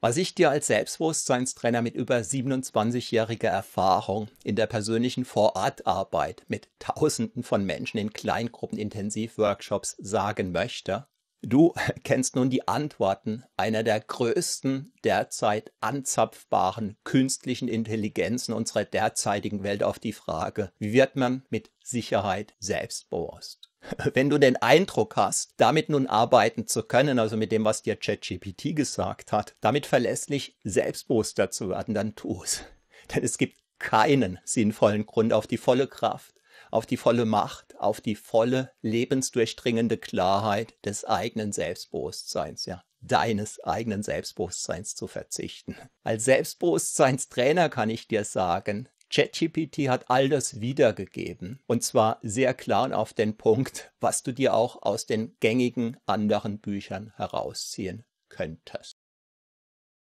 Was ich dir als Selbstbewusstseinstrainer mit über 27-jähriger Erfahrung in der persönlichen Vorortarbeit mit Tausenden von Menschen in Kleingruppen Intensivworkshops sagen möchte, du kennst nun die Antworten einer der größten derzeit anzapfbaren künstlichen Intelligenzen unserer derzeitigen Welt auf die Frage, wie wird man mit Sicherheit selbstbewusst? wenn du den Eindruck hast, damit nun arbeiten zu können, also mit dem, was dir ChatGPT gesagt hat, damit verlässlich selbstbewusster zu werden, dann tu es. Denn es gibt keinen sinnvollen Grund, auf die volle Kraft, auf die volle Macht, auf die volle lebensdurchdringende Klarheit des eigenen Selbstbewusstseins, ja, deines eigenen Selbstbewusstseins zu verzichten. Als Selbstbewusstseinstrainer kann ich dir sagen, ChatGPT hat all das wiedergegeben und zwar sehr klar und auf den Punkt, was du dir auch aus den gängigen anderen Büchern herausziehen könntest.